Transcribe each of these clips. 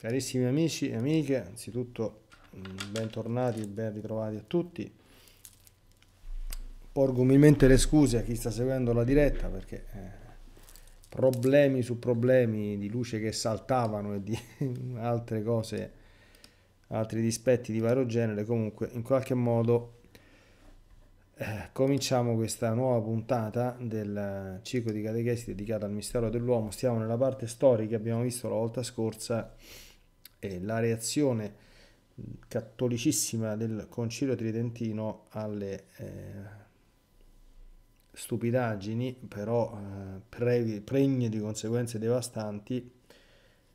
Carissimi amici e amiche, anzitutto mm, bentornati e ben ritrovati a tutti. Porgo umilmente le scuse a chi sta seguendo la diretta perché eh, problemi su problemi di luce che saltavano e di altre cose, altri dispetti di vario genere, comunque in qualche modo eh, cominciamo questa nuova puntata del ciclo di catechesi dedicata al mistero dell'uomo. Stiamo nella parte storica, abbiamo visto la volta scorsa e la reazione cattolicissima del Concilio Tridentino alle eh, stupidaggini, però eh, pre- pregne di conseguenze devastanti,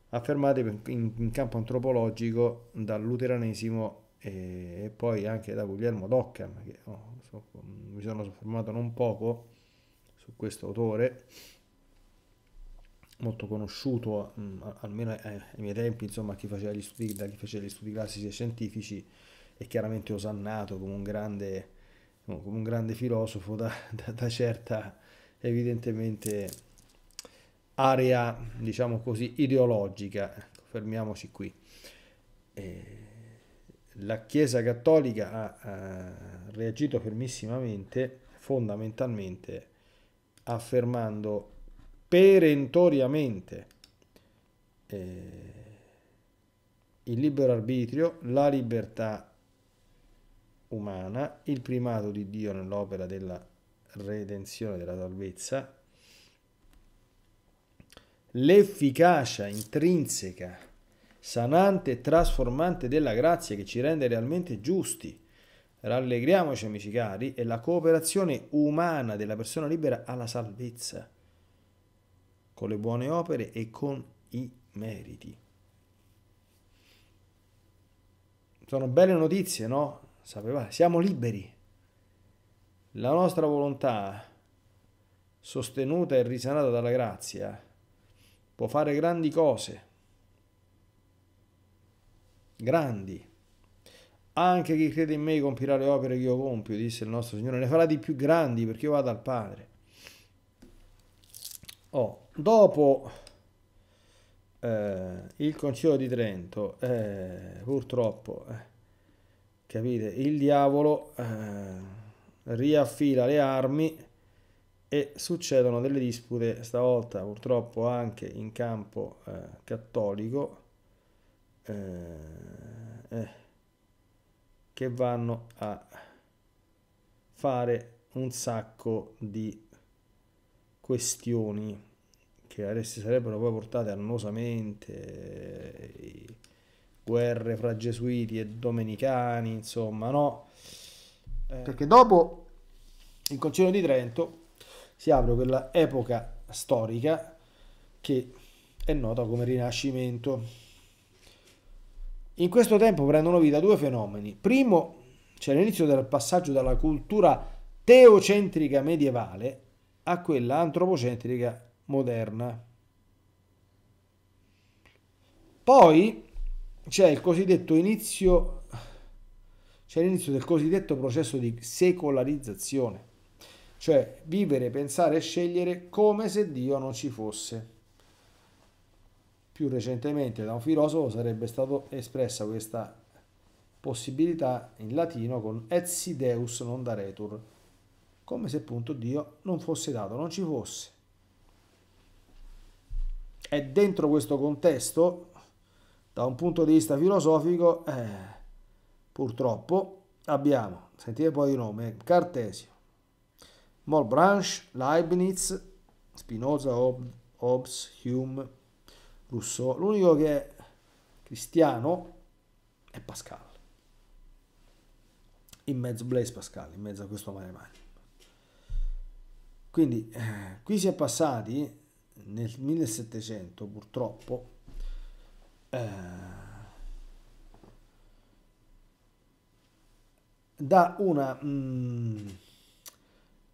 affermate in, in campo antropologico dal luteranesimo e, e, poi anche da Guglielmo Doccam, che oh, so, mi sono soffermato non poco su questo autore, molto conosciuto, mh, mm, almeno ai, eh, ai miei tempi, insomma, chi faceva gli studi, da chi faceva gli studi classici e scientifici, è chiaramente osannato come un grande, come un grande filosofo da, da, da certa, evidentemente, area, diciamo così, ideologica. Ecco, fermiamoci qui. E la Chiesa Cattolica ha, ha reagito fermissimamente, fondamentalmente, affermando perentoriamente eh, il libero arbitrio, la libertà umana, il primato di Dio nell'opera della redenzione della salvezza, l'efficacia intrinseca, sanante e trasformante della grazia che ci rende realmente giusti. Rallegriamoci amici cari, e la cooperazione umana della persona libera alla salvezza con le buone opere e con i meriti. Sono belle notizie, no? Sapevate, siamo liberi. La nostra volontà, sostenuta e risanata dalla grazia, può fare grandi cose. Grandi. Anche chi crede in me compirà le opere che io compio, disse il nostro Signore, ne farà di più grandi perché io vado al Padre. Oh, dopo eh, il Concilio di Trento, eh, purtroppo, eh, capite, il diavolo eh, riaffila le armi e succedono delle dispute stavolta purtroppo anche in campo eh, cattolico eh, che vanno a fare un sacco di questioni che si sarebbero poi portate annosamente eh, guerre fra gesuiti e domenicani, insomma, no? Eh. Perché dopo il Concilio di Trento si apre quella epoca storica che è nota come Rinascimento. In questo tempo prendono vita due fenomeni. Primo, c'è l'inizio del passaggio dalla cultura teocentrica medievale a quella antropocentrica moderna. Poi c'è il cosiddetto inizio, c'è l'inizio del cosiddetto processo di secolarizzazione, cioè vivere, pensare e scegliere come se Dio non ci fosse. Più recentemente da un filosofo sarebbe stata espressa questa possibilità in latino con etsi deus non daretur, come se appunto Dio non fosse dato, non ci fosse è dentro questo contesto, da un punto di vista filosofico, eh, purtroppo abbiamo, sentite poi i nomi, eh, Cartesio, Molbranche, Leibniz, Spinoza, Hobbes, Hume, Rousseau. L'unico che è cristiano è Pascal. In mezzo a Blaise Pascal, in mezzo a questo mare magno. Quindi eh, qui si è passati nel 1700 purtroppo eh, da una mm,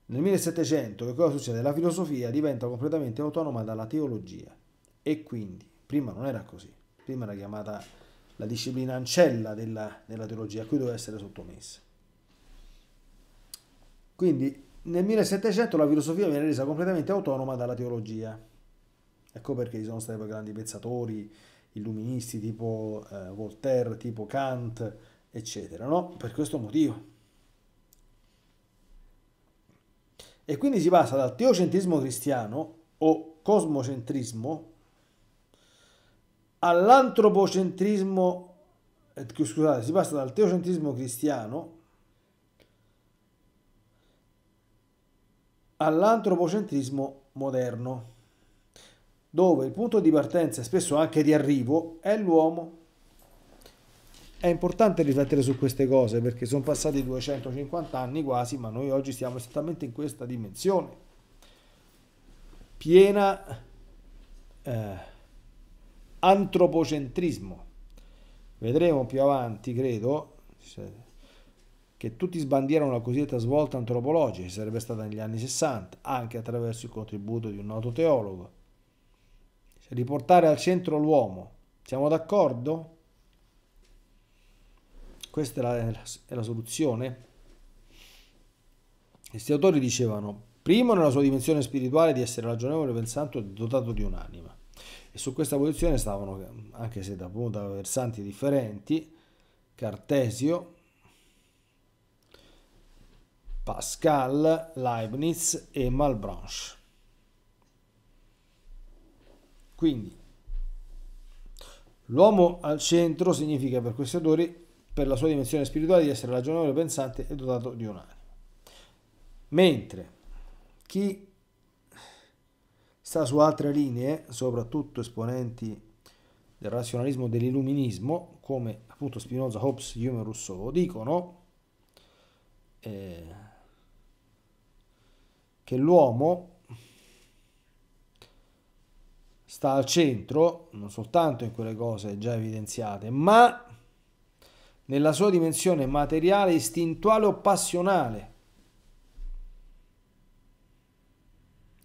nel 1700 che cosa succede? La filosofia diventa completamente autonoma dalla teologia e quindi prima non era così, prima era chiamata la disciplina ancella della, della teologia, cui doveva essere sottomessa. Quindi nel 1700 la filosofia viene resa completamente autonoma dalla teologia Ecco perché ci sono stati poi grandi pensatori, illuministi tipo eh, Voltaire, tipo Kant, eccetera, no? Per questo motivo. E quindi si passa dal teocentrismo cristiano o cosmocentrismo all'antropocentrismo, eh, scusate, si passa dal teocentrismo cristiano all'antropocentrismo moderno dove il punto di partenza e spesso anche di arrivo è l'uomo. È importante riflettere su queste cose perché sono passati 250 anni quasi, ma noi oggi siamo esattamente in questa dimensione piena eh, antropocentrismo. Vedremo più avanti, credo, che tutti sbandierano la cosiddetta svolta antropologica, che sarebbe stata negli anni 60, anche attraverso il contributo di un noto teologo riportare al centro l'uomo. Siamo d'accordo? Questa è la, è la soluzione? Questi autori dicevano, primo nella sua dimensione spirituale di essere ragionevole, pensante e dotato di un'anima. E su questa posizione stavano, anche se da, da versanti differenti, Cartesio, Pascal, Leibniz e Malbranche. Quindi l'uomo al centro significa per questi autori, per la sua dimensione spirituale, di essere ragionevole, pensante e dotato di un'anima. Mentre chi sta su altre linee, soprattutto esponenti del razionalismo e dell'illuminismo, come appunto Spinoza, Hobbes, Hume e Rousseau, dicono eh, che l'uomo sta al centro, non soltanto in quelle cose già evidenziate, ma nella sua dimensione materiale, istintuale o passionale.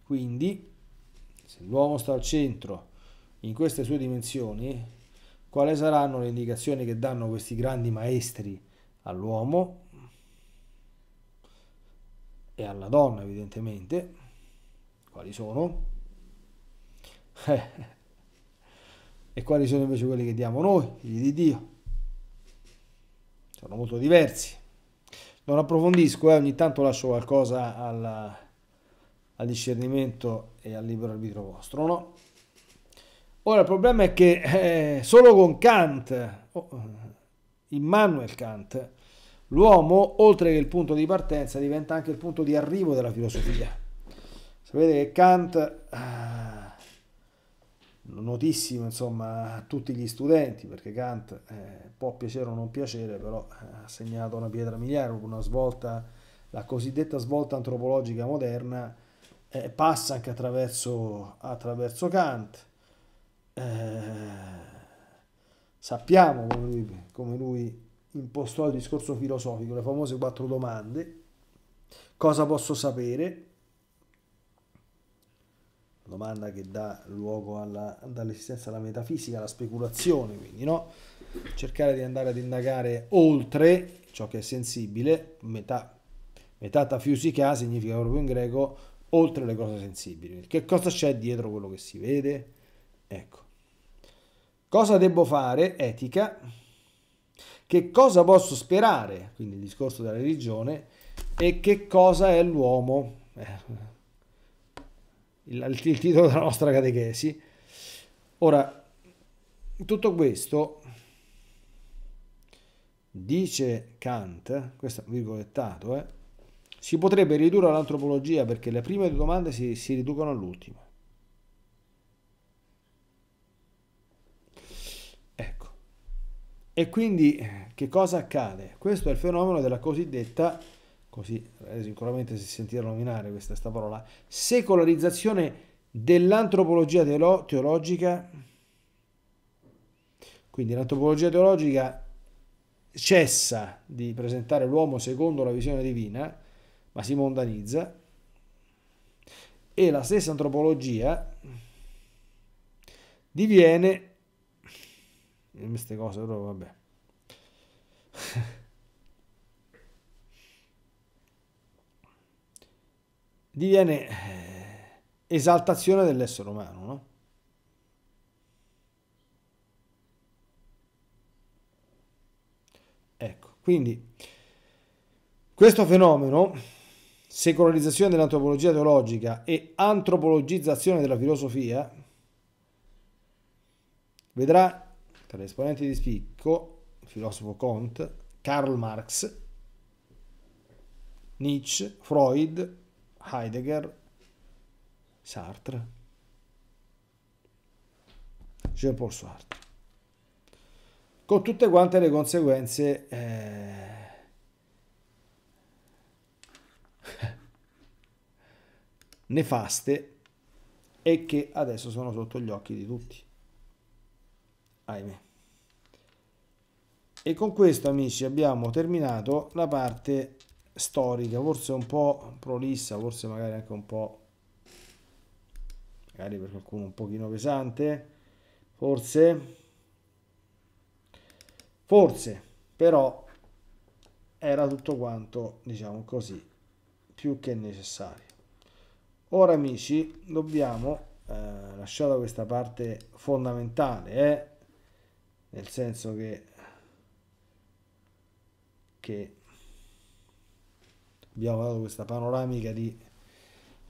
Quindi, se l'uomo sta al centro in queste sue dimensioni, quali saranno le indicazioni che danno questi grandi maestri all'uomo e alla donna, evidentemente? Quali sono? Eh. e quali sono invece quelli che diamo noi, figli di Dio. Sono molto diversi. Non approfondisco, eh, ogni tanto lascio qualcosa alla, al discernimento e al libero arbitro vostro, no? Ora il problema è che eh, solo con Kant, oh, Immanuel Kant, l'uomo, oltre che il punto di partenza, diventa anche il punto di arrivo della filosofia. Sapete che Kant... Ah, notissimo insomma, a tutti gli studenti, perché Kant eh, può piacere o non piacere, però eh, ha segnato una pietra miliare, una svolta, la cosiddetta svolta antropologica moderna eh, passa anche attraverso, attraverso Kant. Eh, sappiamo come lui, come lui impostò il discorso filosofico, le famose quattro domande. Cosa posso sapere? domanda che dà luogo alla, dall'esistenza alla metafisica, alla speculazione, quindi no? cercare di andare ad indagare oltre ciò che è sensibile, metà, metafisica significa proprio in greco oltre le cose sensibili, che cosa c'è dietro quello che si vede? Ecco, cosa devo fare? Etica, che cosa posso sperare? Quindi il discorso della religione e che cosa è l'uomo? Eh il, il titolo della nostra catechesi. Ora, tutto questo dice Kant, questo virgolettato, eh, si potrebbe ridurre all'antropologia perché le prime due domande si, si riducono all'ultima. Ecco. E quindi che cosa accade? Questo è il fenomeno della cosiddetta così eh, sicuramente si sentirà nominare questa, questa parola, secolarizzazione dell'antropologia teologica. Quindi l'antropologia teologica cessa di presentare l'uomo secondo la visione divina, ma si mondanizza, e la stessa antropologia diviene... queste cose però vabbè... diviene eh, esaltazione dell'essere umano, no? Ecco, quindi questo fenomeno, secolarizzazione dell'antropologia teologica e antropologizzazione della filosofia, vedrà tra gli esponenti di spicco il filosofo Kant, Karl Marx, Nietzsche, Freud, Heidegger, Sartre, Jean-Paul Sartre, con tutte quante le conseguenze eh, nefaste e che adesso sono sotto gli occhi di tutti. Ahimè. E con questo amici abbiamo terminato la parte storica, forse un po' prolissa, forse magari anche un po' magari per qualcuno un pochino pesante, forse forse, però era tutto quanto, diciamo così, più che necessario. Ora amici, dobbiamo eh, lasciare questa parte fondamentale, eh? nel senso che, che abbiamo dato questa panoramica di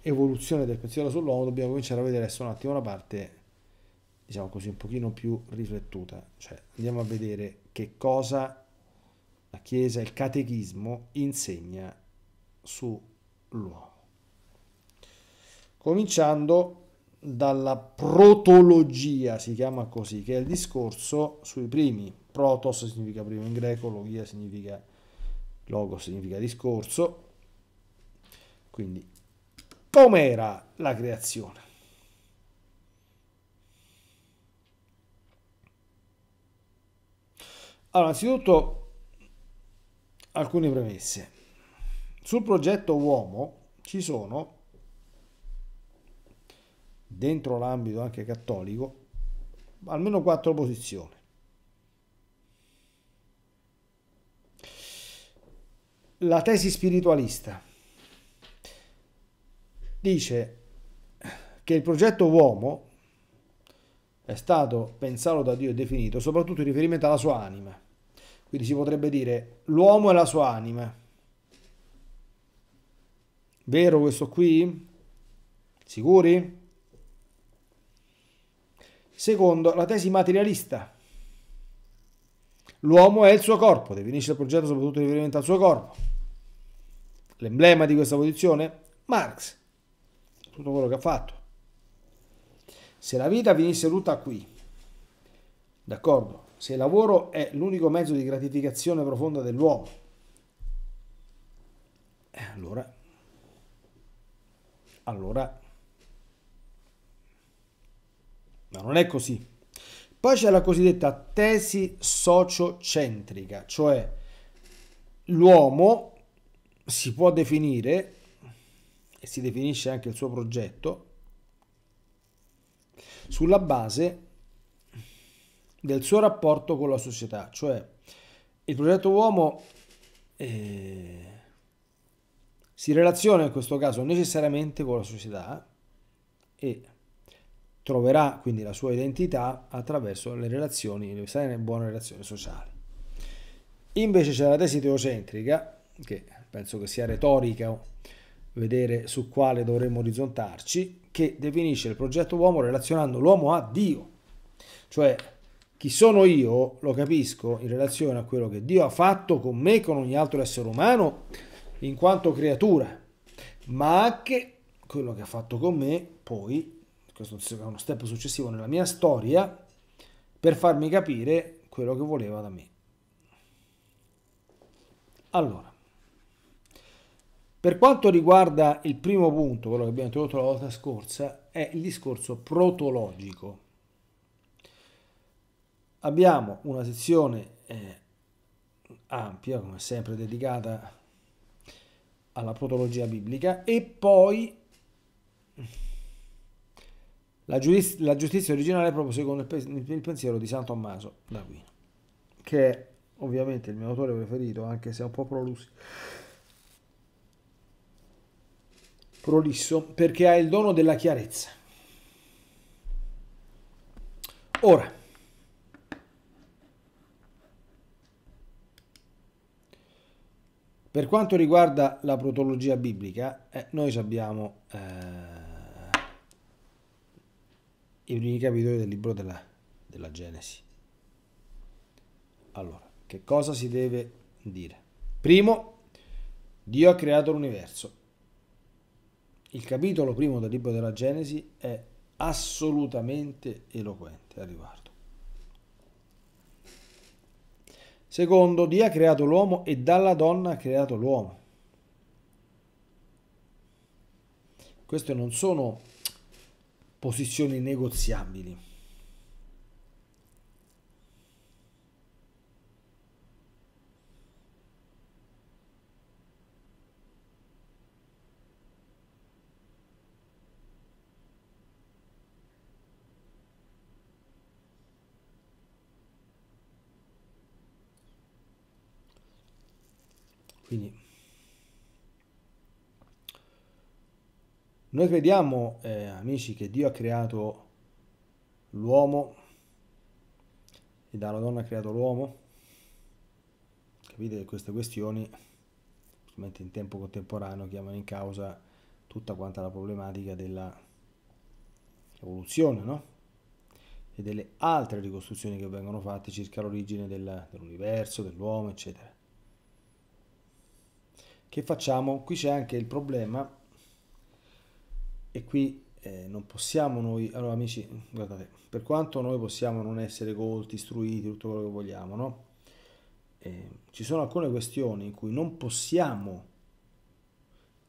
evoluzione del pensiero sull'uomo, dobbiamo cominciare a vedere adesso un attimo una parte, diciamo così, un pochino più riflettuta. Cioè, andiamo a vedere che cosa la Chiesa, il catechismo, insegna sull'uomo. Cominciando dalla protologia, si chiama così, che è il discorso sui primi. Protos significa primo in greco, logia significa logo significa discorso, quindi, com'era la creazione? Allora, innanzitutto alcune premesse. Sul progetto uomo ci sono, dentro l'ambito anche cattolico, almeno quattro posizioni. La tesi spiritualista, dice che il progetto uomo è stato pensato da Dio e definito soprattutto in riferimento alla sua anima. Quindi si potrebbe dire l'uomo è la sua anima. Vero questo qui? Sicuri? Secondo la tesi materialista, l'uomo è il suo corpo, definisce il progetto soprattutto in riferimento al suo corpo. L'emblema di questa posizione? Marx, tutto quello che ha fatto. Se la vita venisse tutta qui, d'accordo, se il lavoro è l'unico mezzo di gratificazione profonda dell'uomo, eh, allora, allora, ma non è così. Poi c'è la cosiddetta tesi sociocentrica, cioè l'uomo si può definire e si definisce anche il suo progetto, sulla base del suo rapporto con la società, cioè il progetto uomo eh, si relaziona in questo caso necessariamente con la società e troverà quindi la sua identità attraverso le relazioni, le buone relazioni sociali. Invece c'è la tesi teocentrica, che penso che sia retorica vedere su quale dovremmo orizzontarci, che definisce il progetto uomo relazionando l'uomo a Dio. Cioè, chi sono io lo capisco in relazione a quello che Dio ha fatto con me, con ogni altro essere umano, in quanto creatura, ma anche quello che ha fatto con me poi, questo è uno step successivo nella mia storia, per farmi capire quello che voleva da me. Allora, per quanto riguarda il primo punto, quello che abbiamo introdotto la volta scorsa, è il discorso protologico. Abbiamo una sezione eh, ampia, come sempre dedicata alla protologia biblica, e poi la, giudiz la giustizia originale proprio secondo il, il pensiero di San Tommaso d'Aquino, che è ovviamente il mio autore preferito, anche se è un po' prolusso prolisso perché ha il dono della chiarezza. Ora, per quanto riguarda la protologia biblica, eh, noi abbiamo eh, i primi capitoli del libro della, della Genesi. Allora, che cosa si deve dire? Primo, Dio ha creato l'universo il capitolo primo del libro della Genesi è assolutamente eloquente al riguardo. Secondo, Dio ha creato l'uomo e dalla donna ha creato l'uomo. Queste non sono posizioni negoziabili Noi crediamo, eh, amici, che Dio ha creato l'uomo e dalla donna ha creato l'uomo? Capite che queste questioni, specialmente in tempo contemporaneo, chiamano in causa tutta quanta la problematica dell'evoluzione no? E delle altre ricostruzioni che vengono fatte circa l'origine dell'universo, dell dell'uomo, eccetera. Che facciamo? Qui c'è anche il problema e qui eh, non possiamo noi, allora amici, guardate, per quanto noi possiamo non essere colti, istruiti, tutto quello che vogliamo, no? Eh, ci sono alcune questioni in cui non possiamo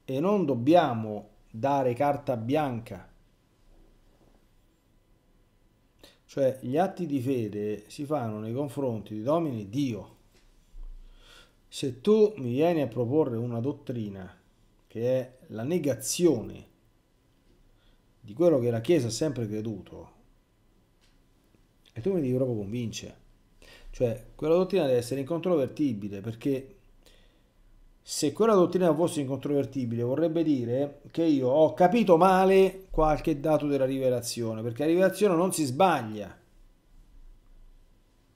e non dobbiamo dare carta bianca. Cioè gli atti di fede si fanno nei confronti di Domini Dio. Se tu mi vieni a proporre una dottrina che è la negazione di quello che la Chiesa ha sempre creduto, e tu mi devi proprio convincere. Cioè, quella dottrina deve essere incontrovertibile, perché se quella dottrina fosse incontrovertibile vorrebbe dire che io ho capito male qualche dato della rivelazione, perché la rivelazione non si sbaglia.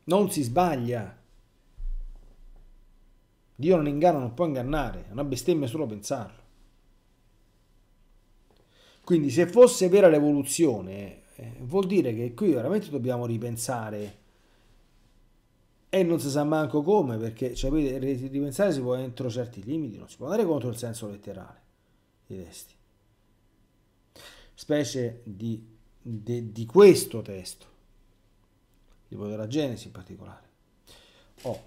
Non si sbaglia. Dio non inganna, non può ingannare, è una bestemmia solo pensarlo. Quindi se fosse vera l'evoluzione, eh, vuol dire che qui veramente dobbiamo ripensare e non si sa manco come, perché cioè, ripensare si può entro certi limiti, non si può andare contro il senso letterale dei testi, specie di, de, di questo testo, tipo della Genesi in particolare. Oh.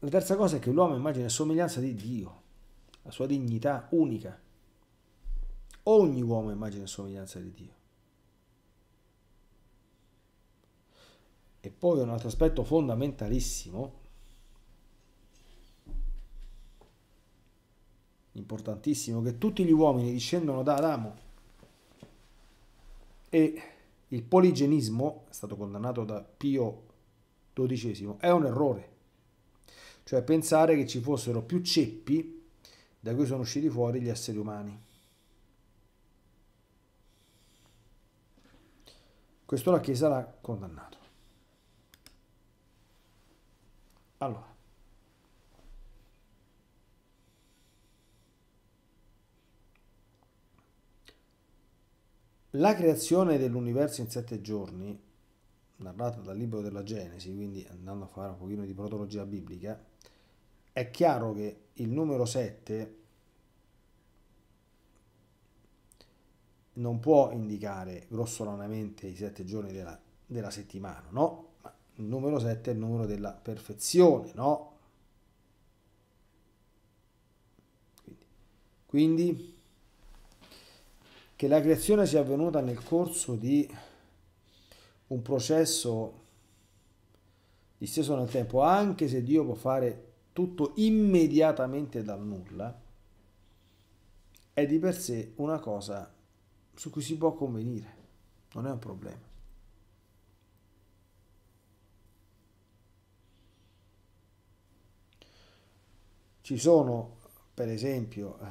La terza cosa è che l'uomo immagina la somiglianza di Dio, la sua dignità unica Ogni uomo è immagine e somiglianza di Dio. E poi un altro aspetto fondamentalissimo, importantissimo, che tutti gli uomini discendono da Adamo e il poligenismo, è stato condannato da Pio XII, è un errore. Cioè pensare che ci fossero più ceppi da cui sono usciti fuori gli esseri umani. Questo la Chiesa l'ha condannato. Allora, la creazione dell'universo in sette giorni, narrata dal libro della Genesi, quindi andando a fare un pochino di protologia biblica, è chiaro che il numero 7 non può indicare grossolanamente i sette giorni della, della settimana, no? Ma il numero 7 è il numero della perfezione, no? Quindi, quindi che la creazione sia avvenuta nel corso di un processo disteso nel tempo, anche se Dio può fare tutto immediatamente dal nulla, è di per sé una cosa su cui si può convenire, non è un problema. Ci sono, per esempio, eh,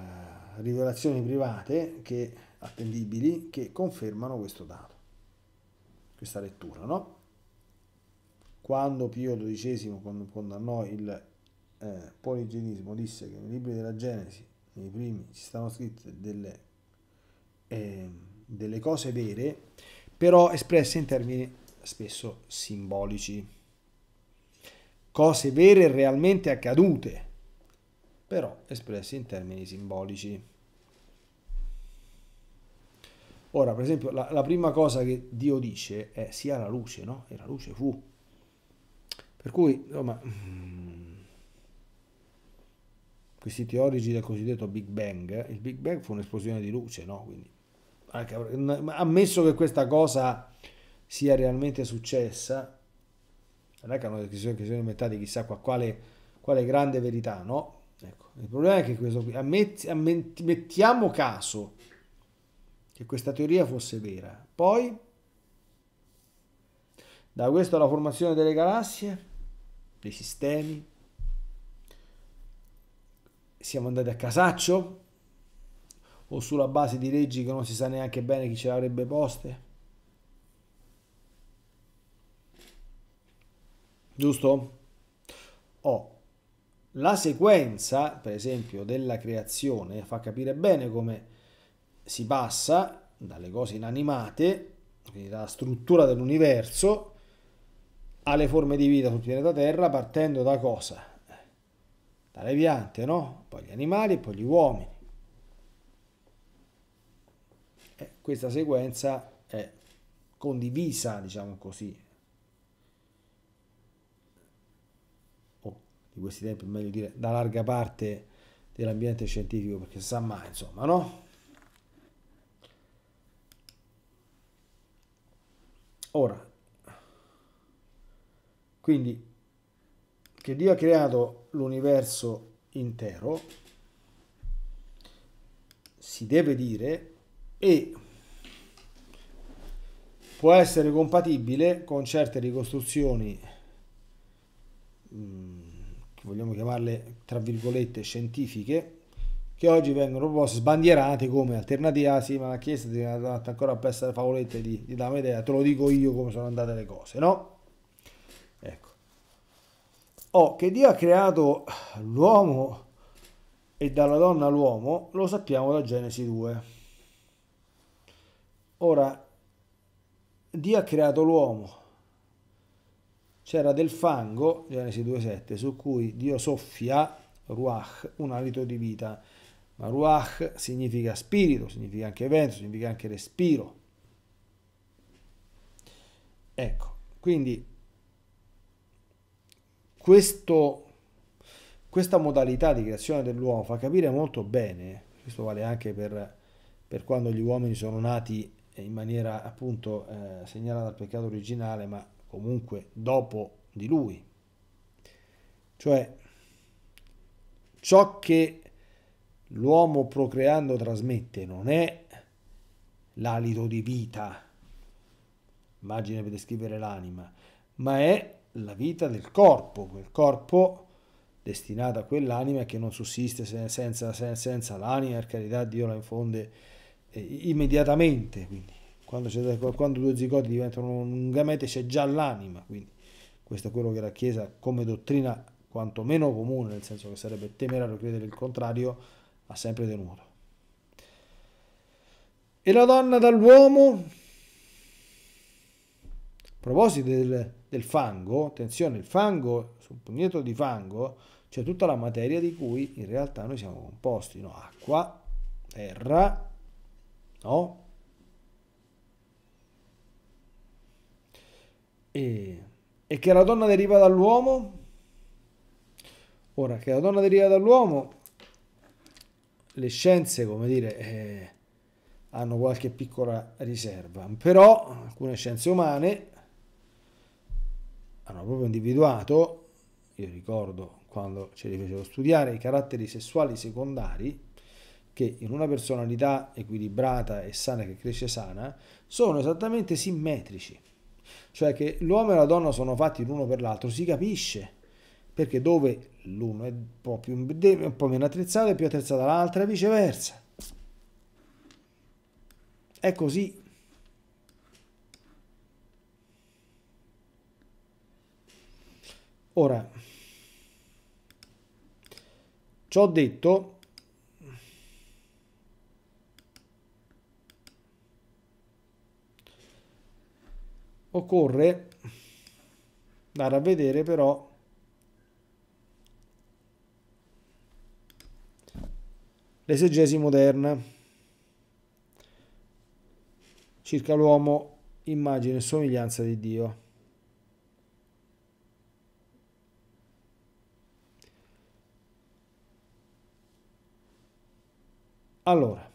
rivelazioni private che, attendibili che confermano questo dato, questa lettura, no? Quando Pio XII condannò il eh, poligenismo, disse che nei libri della Genesi, nei primi, ci stanno scritte delle eh, delle cose vere, però espresse in termini spesso simbolici. Cose vere realmente accadute, però espresse in termini simbolici. Ora, per esempio, la, la, prima cosa che Dio dice è sia la luce, no? E la luce fu. Per cui, insomma, questi teorici del cosiddetto Big Bang, il Big Bang fu un'esplosione di luce, no? Quindi Ah, ammesso che questa cosa sia realmente successa, non è che hanno una decisione che sono inventati chissà qua, quale, quale, grande verità, no? Ecco, il problema è che questo qui, ammet, ammet, mettiamo caso che questa teoria fosse vera, poi da questo alla formazione delle galassie, dei sistemi, siamo andati a casaccio, o sulla base di leggi che non si sa neanche bene chi ce l'avrebbe poste? Giusto? Oh, la sequenza, per esempio, della creazione fa capire bene come si passa dalle cose inanimate, quindi dalla struttura dell'universo, alle forme di vita sul pianeta Terra partendo da cosa? Dalle piante, no? Poi gli animali e poi gli uomini eh, questa sequenza è condivisa, diciamo così. Oh, di questi tempi meglio dire da larga parte dell'ambiente scientifico perché sa mai, insomma, no? Ora, quindi che Dio ha creato l'universo intero si deve dire e può essere compatibile con certe ricostruzioni che mm, vogliamo chiamarle tra virgolette scientifiche che oggi vengono proprio sbandierate come alternativa sì ma la chiesa ti è andata ancora a pesta favolette di, di Damedea te lo dico io come sono andate le cose no? ecco oh, che Dio ha creato l'uomo e dalla donna l'uomo lo sappiamo da Genesi 2 Ora, Dio ha creato l'uomo. C'era del fango, Genesi 2.7, su cui Dio soffia, ruach, un alito di vita. Ma ruach significa spirito, significa anche vento, significa anche respiro. Ecco, quindi questo, questa modalità di creazione dell'uomo fa capire molto bene, questo vale anche per, per quando gli uomini sono nati eh, in maniera appunto eh, segnalata al peccato originale, ma comunque dopo di lui. Cioè, ciò che l'uomo procreando trasmette non è l'alito di vita, immagine per descrivere l'anima, ma è la vita del corpo, quel corpo destinato a quell'anima che non sussiste senza, senza, senza l'anima, per carità Dio la infonde immediatamente, quindi quando, quando due zigoti diventano un gamete c'è già l'anima, quindi questo è quello che la Chiesa come dottrina quantomeno comune, nel senso che sarebbe temerario credere il contrario, ha sempre tenuto. E la donna dall'uomo, a proposito del, del fango, attenzione, il fango, sul pugnetto di fango, c'è tutta la materia di cui in realtà noi siamo composti, no? acqua, terra, No? E, e che la donna deriva dall'uomo? Ora, che la donna deriva dall'uomo, le scienze, come dire, eh, hanno qualche piccola riserva, però alcune scienze umane hanno proprio individuato, io ricordo quando ce li facevo studiare, i caratteri sessuali secondari che in una personalità equilibrata e sana che cresce sana sono esattamente simmetrici. Cioè che l'uomo e la donna sono fatti l'uno per l'altro, si capisce, perché dove l'uno è un po', più, un po meno attrezzato è più attrezzato l'altra e viceversa. È così. Ora, ciò detto, occorre andare a vedere però l'esegesi moderna circa l'uomo immagine e somiglianza di Dio. Allora,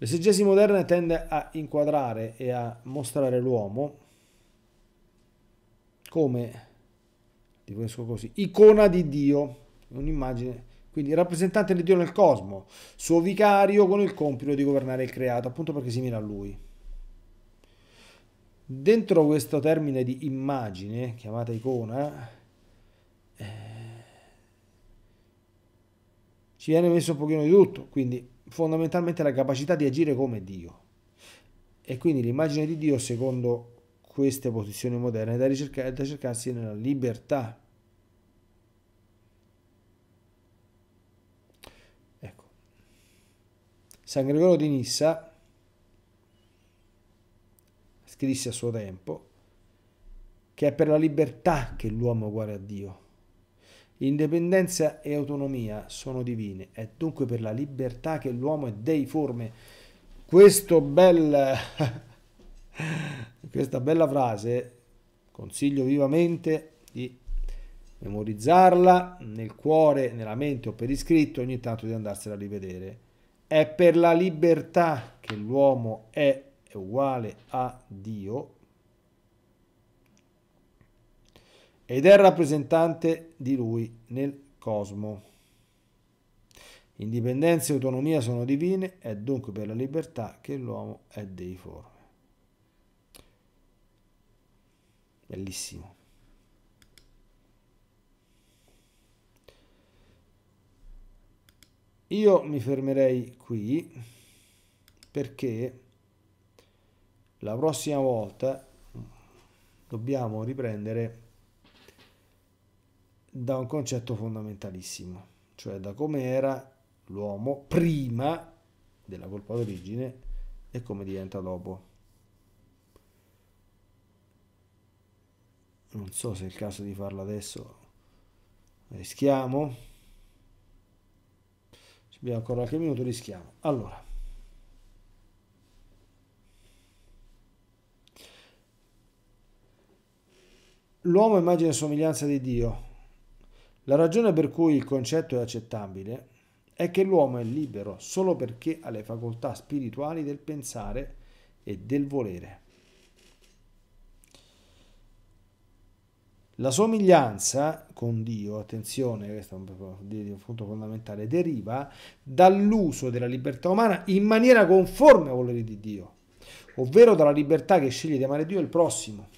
L'esegesi moderna tende a inquadrare e a mostrare l'uomo come, così, icona di Dio, un'immagine, quindi rappresentante di Dio nel cosmo, suo vicario con il compito di governare il creato, appunto perché si mira a lui. Dentro questo termine di immagine, chiamata icona, eh, ci viene messo un pochino di tutto, quindi fondamentalmente la capacità di agire come Dio. E quindi l'immagine di Dio, secondo queste posizioni moderne, è da, ricerca- da cercarsi nella libertà. Ecco. San Gregorio di Nissa scrisse a suo tempo che è per la libertà che l'uomo guarda a Dio Indipendenza e autonomia sono divine, è dunque per la libertà che l'uomo è deiforme. Questo bel, questa bella frase consiglio vivamente di memorizzarla nel cuore, nella mente o per iscritto, ogni tanto di andarsela a rivedere. È per la libertà che l'uomo è uguale a Dio ed è rappresentante di lui nel cosmo. Indipendenza e autonomia sono divine, è dunque per la libertà che l'uomo è deiforme. Bellissimo. Io mi fermerei qui perché la prossima volta dobbiamo riprendere da un concetto fondamentalissimo, cioè da come era l'uomo prima della colpa d'origine e come diventa dopo. Non so se è il caso di farlo adesso, rischiamo. Ci abbiamo ancora qualche minuto, rischiamo. Allora. L'uomo è immagine e somiglianza di Dio, la ragione per cui il concetto è accettabile è che l'uomo è libero solo perché ha le facoltà spirituali del pensare e del volere. La somiglianza con Dio, attenzione, questo è un punto fondamentale, deriva dall'uso della libertà umana in maniera conforme al volere di Dio, ovvero dalla libertà che sceglie di amare Dio e il prossimo.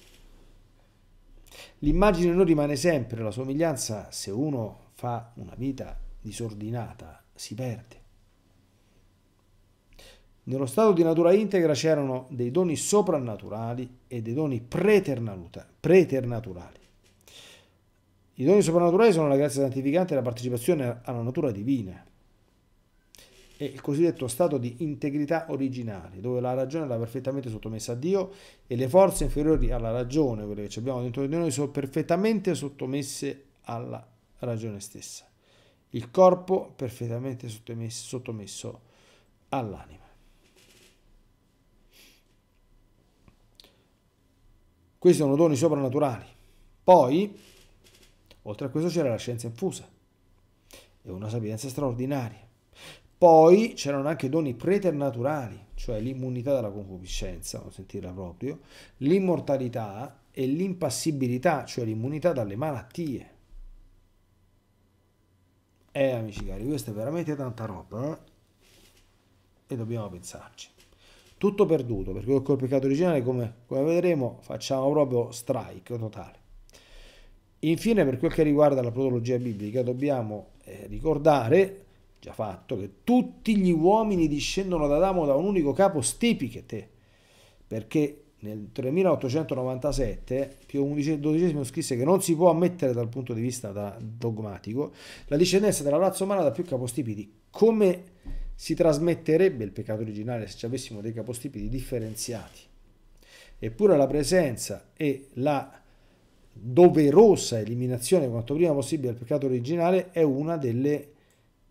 L'immagine non rimane sempre, la somiglianza, se uno fa una vita disordinata, si perde. Nello stato di natura integra c'erano dei doni soprannaturali e dei doni preternaturali. I doni soprannaturali sono la grazia santificante e la partecipazione alla natura divina è il cosiddetto stato di integrità originale, dove la ragione era perfettamente sottomessa a Dio e le forze inferiori alla ragione, quelle che abbiamo dentro di noi, sono perfettamente sottomesse alla ragione stessa. Il corpo perfettamente sottomesso, sottomesso all'anima. Questi sono doni soprannaturali. Poi, oltre a questo c'era la scienza infusa e una sapienza straordinaria poi c'erano anche doni preternaturali, cioè l'immunità dalla concupiscenza, non sentirla proprio, l'immortalità e l'impassibilità, cioè l'immunità dalle malattie. Eh, amici cari, questa è veramente tanta roba, eh? E dobbiamo pensarci. Tutto perduto, perché col peccato originale, come, come vedremo, facciamo proprio strike totale. Infine, per quel che riguarda la protologia biblica, dobbiamo eh, ricordare già fatto, che tutti gli uomini discendono da Adamo da un unico capo stipite, perché nel 3897 Pio XII scrisse che non si può ammettere dal punto di vista da dogmatico la discendenza della razza umana da più capostipiti. Come si trasmetterebbe il peccato originale se ci avessimo dei capostipiti differenziati? Eppure la presenza e la doverosa eliminazione quanto prima possibile del peccato originale è una delle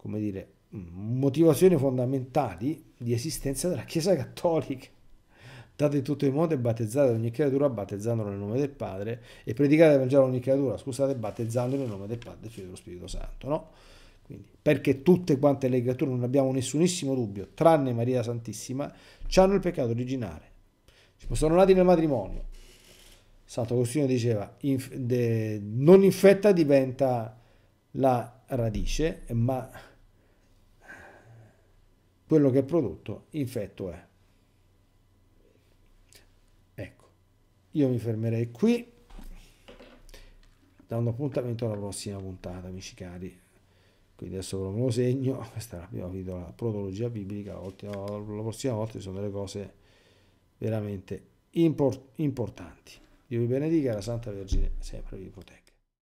come dire, motivazioni fondamentali di esistenza della Chiesa Cattolica. Date tutto il mondo e battezzate ogni creatura, battezzandolo nel nome del Padre e predicate il Vangelo a ogni creatura, scusate, battezzandolo nel nome del Padre, Figlio e dello Spirito Santo, no? Quindi, perché tutte quante le creature, non abbiamo nessunissimo dubbio, tranne Maria Santissima, hanno il peccato originale. Sono nati nel matrimonio. Santo Agostino diceva, inf de, non infetta diventa la radice, ma quello che è prodotto, infetto è. Ecco, io mi fermerei qui, dando appuntamento alla prossima puntata, amici cari. Quindi adesso ve lo segno, questa è la prima video, la protologia biblica, la, la prossima volta ci sono delle cose veramente import importanti. Dio vi benedica e la Santa Vergine sempre vi protegga.